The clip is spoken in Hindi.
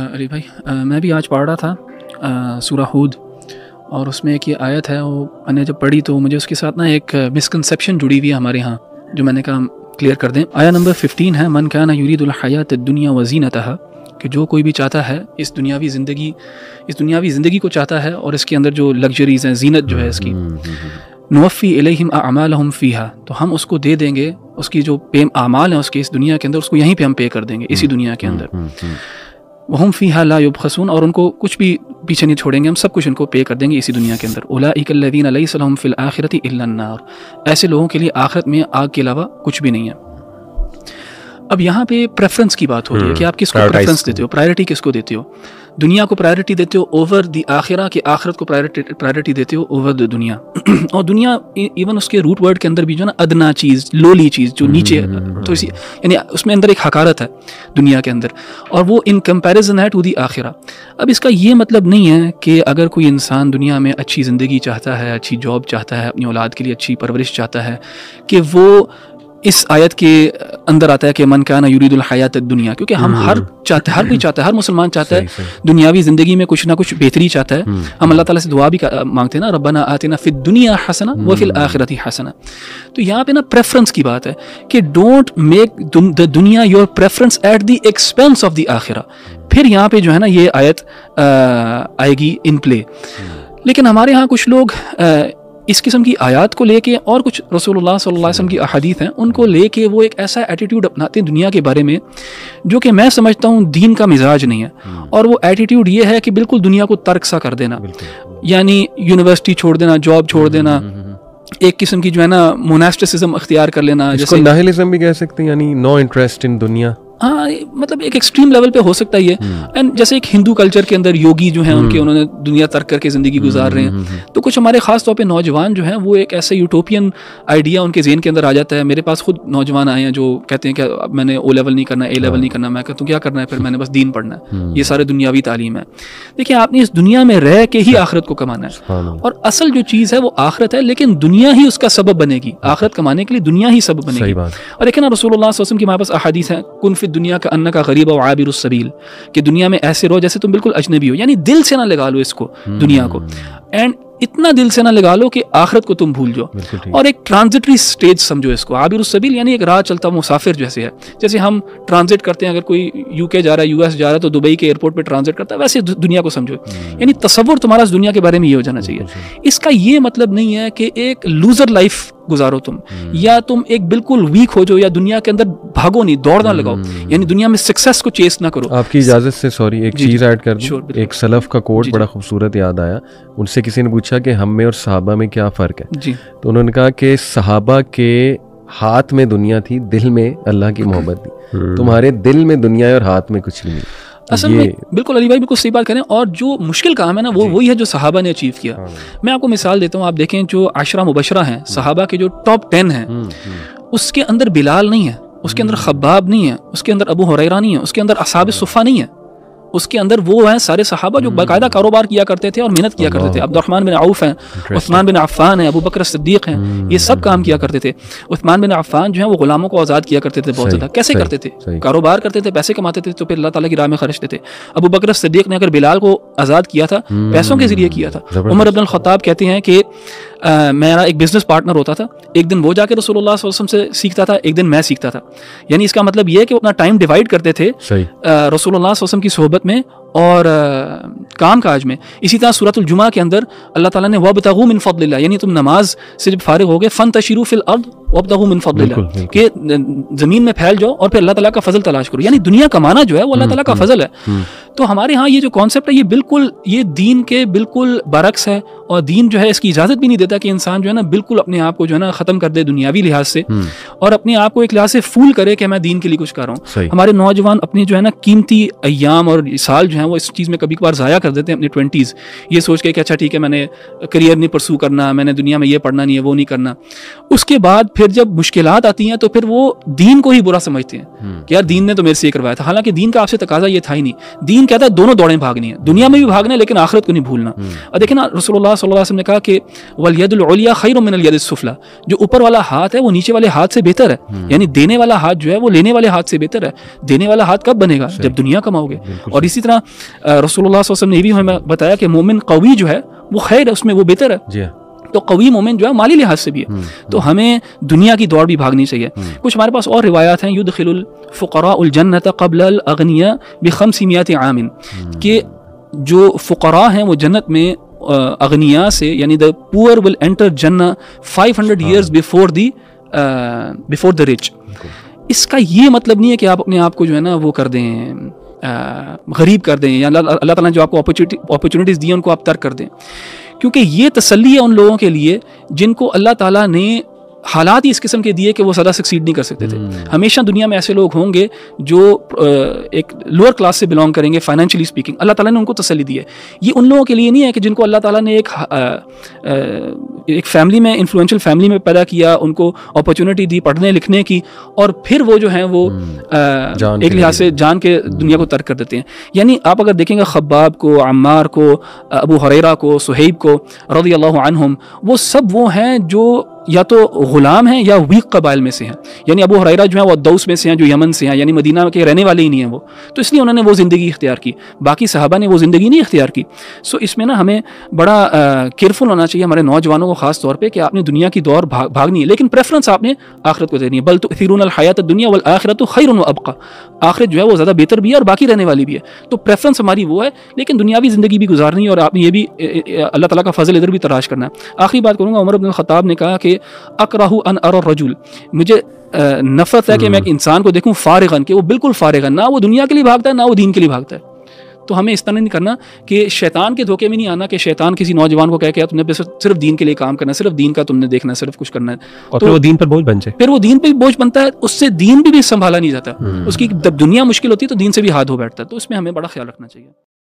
अरे भाई आ, मैं भी आज पढ़ रहा था सूरा हूद और उसमें एक ये आयत है वो मैंने जब पढ़ी तो मुझे उसके साथ ना एक मिसकनसेप्शन जुड़ी हुई है हमारे यहाँ जो मैंने कहा क्लियर कर दें आया नंबर फिफ्टीन है मन क्या ना यूरीदुलहयात दुनिया वजीनत कि जो कोई भी चाहता है इस दुनियावी ज़िंदगी इस दुनियावी ज़िंदगी को चाहता है और इसके अंदर जो लग्जरीज़ हैं जीनत जो है हम्म, इसकी हम्म, हम्म, नवफ़ी इलेम अमाल हम फ़ीहा तो हम उसको दे देंगे उसकी जो पे अमाल है उसके इस दुनिया के अंदर उसको यहीं पे हम पे कर देंगे इसी दुनिया के अंदर वहम फ़ी ला युबखसून और उनको कुछ भी पीछे नहीं छोड़ेंगे हम सब कुछ उनको पे कर देंगे इसी दुनिया के अंदर ओला इकल्लिन फ़िल आखिरत इल्लन्नार ऐसे लोगों के लिए आखिरत में आग के अलावा कुछ भी नहीं है अब यहाँ पे प्रेफरेंस की बात हो रही है हम्म, कि आप किसको प्रेफरेंस देते हो प्रायोरिटी किसको देते हो दुनिया को प्रायोरिटी देते हो ओवर दी आखिरा के आखिरत को प्रायोरिटी प्रायोरिटी देते हो ओवर द दुनिया और दुनिया इवन e, उसके रूट वर्ड के अंदर भी जो ना अदना चीज़ लोली चीज़ जो नीचे थोड़ी हम्म, हम्म, तो सी यानी उसमें अंदर एक हकारत है दुनिया के अंदर और वो इन कंपेरिजन है टू दी आखिरा अब इसका ये मतलब नहीं है कि अगर कोई इंसान दुनिया में अच्छी ज़िंदगी चाहता है अच्छी जॉब चाहता है अपनी औलाद के लिए अच्छी परवरिश चाहता है कि वो इस आयत के अंदर आता है कि मन क्या ना हयात दुनिया क्योंकि हम हम्म। हर चाहते हर कोई चाहता है हर मुसलमान चाहता है दुनियावी ज़िंदगी में कुछ ना कुछ बेहतरी चाहता है हम्म। हम अल्लाह ताला से दुआ भी मांगते हैं ना रबाना आते ना फिर दुनिया हसना व फिर हम्म। आखिरत हसना तो यहाँ पे ना प्रेफरेंस की बात है कि don't make the dunya your preference at the expense of the akhira फिर यहाँ पे जो है ना ये आयत आएगी इन प्ले लेकिन हमारे यहाँ कुछ लोग इस किस्म की आयात को लेके और कुछ रसूलुल्लाह सल्लल्लाहु अलैहि वसल्लम की अहादीत हैं उनको लेके वो एक ऐसा एटीट्यूड अपनाते हैं दुनिया के बारे में जो कि मैं समझता हूँ दीन का मिजाज नहीं है हम्म। और वो एटीट्यूड ये है कि बिल्कुल दुनिया को तर्क सा कर देना यानी यूनिवर्सिटी छोड़ देना जॉब छोड़ हम्म, देना हम्म, एक किस्म की जो है ना मोनास्टिसिज्म अख्तियार कर लेना जैसे भी कह सकते हैं यानी नो इंटरेस्ट इन दुनिया हाँ मतलब एक एक्सट्रीम लेवल पे हो सकता ही है एंड हम्म। जैसे एक हिंदू कल्चर के अंदर योगी जो हैं उनके हम्म। उन्होंने दुनिया तर्क करके ज़िंदगी हम्म, गुजार रहे हैं तो कुछ हमारे खास तौर पे नौजवान जो हैं वो एक ऐसे यूटोपियन आइडिया उनके जेन के अंदर आ जाता है मेरे पास खुद नौजवान आए हैं जो कहते हैं कि मैंने ओ लेवल नहीं करना ए लेवल हाँ। नहीं करना मैं कहता हूँ क्या करना है फिर मैंने बस दीन पढ़ना है ये सारे दुनियावी तालीम है देखिए आपने इस दुनिया में रह के ही हाँ। आखरत को कमाना है और असल जो चीज़ है वो आखरत है लेकिन दुनिया ही उसका सबब बनेगी आखरत कमाने के लिए दुनिया ही सबब बनेगी और देखिए ना रसूल की हमारे पास अहादीस हैं फिर दुनिया का अन्ना का गरीब और आबिर सबील कि दुनिया में ऐसे रहो जैसे तुम बिल्कुल अजनबी हो यानी दिल से ना लगा लो इसको हम्म। दुनिया को एंड इतना दिल से ना लगा लो कि आखरत को तुम भूल जाओ और एक ट्रांजिटरी स्टेज समझो इसको आबिर सबील यानी एक राह चलता मुसाफिर जैसे है जैसे हम ट्रांजिट करते हैं अगर कोई यूके जा रहा है यूएस जा रहा है तो दुबई के एयरपोर्ट पर ट्रांजिट करता है वैसे दुनिया को समझो हम्म। यानी तस्वुर तुम्हारा इस दुनिया के बारे में ये हो जाना चाहिए इसका ये मतलब नहीं है कि एक लूज़र लाइफ गुजारो तुम हम्म। या तुम एक बिल्कुल वीक हो जाओ या दुनिया के अंदर भागो नहीं दौड़ ना हम्म। लगाओ यानी दुनिया में सक्सेस को चेस ना करो आपकी इजाजत से सॉरी एक चीज ऐड कर दूं एक सलफ का कोट बड़ा खूबसूरत याद आया उनसे किसी ने पूछा कि हम में और सहाबा में क्या फ़र्क है तो उन्होंने कहा कि सहाबा के हाथ में दुनिया थी दिल में अल्लाह की मोहब्बत थी हम्म। तुम्हारे दिल में दुनिया और हाथ में कुछ नहीं असल में बिल्कुल अली भाई बिल्कुल सही बात करें और जो मुश्किल काम है ना वो वही है जो सहाबा ने अचीव किया हाँ। मैं आपको मिसाल देता हूँ आप देखें जो आशरा मुबशरा हैं हम्म। सहाबा के जो टॉप टेन हैं हम्म, हम्म। उसके अंदर बिलाल नहीं है उसके अंदर खब्बाब नहीं है उसके अंदर अबू हुरैरा नहीं है उसके अंदर असाब सुफ़ा नहीं है उसके अंदर वो हैं सारे सहाबा जो हम्म। बाकायदा कारोबार किया करते थे और मेहनत किया करते थे अब्दुलरहमान बिन आउफ हैं उस्मान बिन अफ़ान हैं अबू बकर सिद्दीक हैं हम्म। ये सब काम किया करते थे उस्मान बिन अफ़ान जो है वो गुलामों को आज़ाद किया करते थे बहुत ज़्यादा कैसे करते थे कारोबार करते थे पैसे कमाते थे तो फिर अल्लाह ताली की राह में खर्चते थे अबू बकर सिद्दीक ने अगर बिलाल को आज़ाद किया था हम्म। पैसों के ज़रिए किया था उमर अब्दुल ख़ताब कहते हैं कि मेरा एक बिज़नेस पार्टनर होता था एक दिन वो जाकर रसोल्ला वसम से सीखता था एक दिन मैं सीखता था यानी इसका मतलब ये है कि वो अपना टाइम डिवाइड करते थे रसोल्ला वसलम की सोहबत में और काम काज में इसी तरह सूरत जुमा के अंदर अल्लाह ताला ने वबतगु मिन फ़दलिल्लाह यानी तुम नमाज से जब फारिग हो गए फ़न तशीरू फिल अर्द वबतगु मिन फ़दलिल्लाह कि ज़मीन में फैल जाओ और फिर अल्लाह ताला का फजल तलाश करो यानी दुनिया कमाना जो है वो अल्लाह हम्म, ताला का हम्म, फजल है हम्म। तो हमारे यहाँ ये जो कॉन्सेप्ट है ये बिल्कुल ये दीन के बिल्कुल बरक्स है और दीन जो है इसकी इजाज़त भी नहीं देता कि इंसान जो है ना बिल्कुल अपने आप को जो है ना ख़त्म कर दे दुनियावी लिहाज से और अपने आप को एक लिहाज से फूल करे कि मैं दीन के लिए कुछ कर रहा हूँ हमारे नौजवान अपने जो है ना कीमती अयाम और साल जो हैं वो इस चीज़ में कभी कभार ज़ाया कर देते हैं अपनी ट्वेंटीज़ ये सोच के कि अच्छा ठीक है मैंने करियर नहीं परसू करना मैंने दुनिया में ये पढ़ना नहीं है वो नहीं करना उसके बाद फिर जब मुश्किल आती हैं तो फिर वो दीन को ही बुरा समझते हैं हम्म। कि यार दीन ने तो मेरे से ये करवाया था हालांकि दीन का आपसे तकाजा ये था ही नहीं दीन कहता है दोनों दौड़ें भागनी है दुनिया में भी भागना है लेकिन आखिरत को नहीं भूलना हम्म। और देखे ना रसोल्ला वसलम ने कहा कि वलियदलिया खैर मिनलियदसफला जो ऊपर वाला हाथ है वो नीचे वाले हाथ से बेहतर है हम्म। यानी देने वाला हाथ जो है वो लेने वाले हाथ से बेहतर है देने वाला हाथ कब बनेगा जब दुनिया कमाओगे और इसी तरह रसोल्ला ने भी हमें बताया कि मोमिन कवी जो है वो खैर उसमें वो बेहतर है जी हाँ। तो कवी मोमिन जो है माली लिहाज से भी है हम्म, तो हम्म। हमें दुनिया की दौड़ भी भागनी चाहिए हम्म। कुछ हमारे पास और रिवायात हैं युद्ध खिल फ़ुकराजन्नत कबल अगनिया बेखम सीमियात आमिन के जो फ़करा हैं वो जन्नत में अगनिया से यानी the poor will enter jannah 500 hundred years before the before the rich इसका ये मतलब नहीं है कि आप अपने आप को जो है ना वो कर दें गरीब कर दें या अल्लाह ताला ने जो आपको अपॉर्चुनिटीज़ दी उनको आप तर्क कर दें क्योंकि ये तसली है उन लोगों के लिए जिनको अल्लाह ताला ने हालात ही इस किस्म के दिए कि वो सदा सक्सीड नहीं कर सकते थे हम्म। हमेशा दुनिया में ऐसे लोग होंगे जो एक लोअर क्लास से बिलोंग करेंगे फाइनेंशियली स्पीकिंग अल्लाह ताला ने उनको तसली दी है ये उन लोगों के लिए नहीं है कि जिनको अल्लाह ताला ने एक एक फैमिली में इन्फ्लुएंशियल फैमिली में पैदा किया उनको अपॉर्चुनिटी दी पढ़ने लिखने की और फिर वो जो है वो हम्म। एक लिहाज से जान के हम्म। दुनिया को तर्क कर देते हैं यानी आप अगर देखेंगे खब्बाब को अम्मार को अबू हरेरा को सुहेब को रदी अल्लाह वो सब वो हैं जो या तो ग़ुलाम हैं या वीक कबाइल में से हैं यानी अबू हरेरा जो है वो दौस में से हैं जो यमन से हैं यानी मदीना के रहने वाले ही नहीं हैं वो तो इसलिए उन्होंने वो ज़िंदगी इख्तियार की बाकी साहबा ने वो ज़िंदगी नहीं इख्तियार की सो इसमें ना हमें बड़ा केयरफुल होना चाहिए हमारे नौजवानों को खास तौर पर कि आपने दुनिया की दौर भाग भागनी है लेकिन प्रेफरेंस आपने आखिरत को देनी है बल तो फिरून हयात दुनिया वल आखिरत खैर अबका आखिरत जो है वो ज़्यादा बेहतर भी है और बाकी रहने वाली भी है तो प्रेफरेंस हमारी वो है लेकिन दुनियावी ज़िंदगी भी गुजारनी है और आपने ये भी अल्लाह ताला का फजल इधर भी तलाश करना है आखिरी बात करूँगा उमर अब्दुल ख़ताब ने कहा कि अकराह अन अर रजुल मुझे नफरत है कि मैं एक हम्म। इंसान को देखूँ फ़ारगन कि वो बिल्कुल फ़ारगन ना वो दुनिया के लिए भागता है ना वो दीन के लिए भागता है तो हमें इस तरह नहीं करना कि शैतान के धोखे में नहीं आना कि शैतान किसी नौजवान को कह के तुमने सिर्फ दीन के लिए काम करना है सिर्फ दीन का तुमने देखना है सिर्फ कुछ करना है और तो फिर वो दीन पर बोझ बन जाए फिर वो दीन पर बोझ बनता है उससे दीन भी, भी संभाला नहीं जाता हम्म। उसकी जब दुनिया मुश्किल होती है तो दीन से भी हाथ धो बैठता है तो उसमें हमें बड़ा ख्याल रखना चाहिए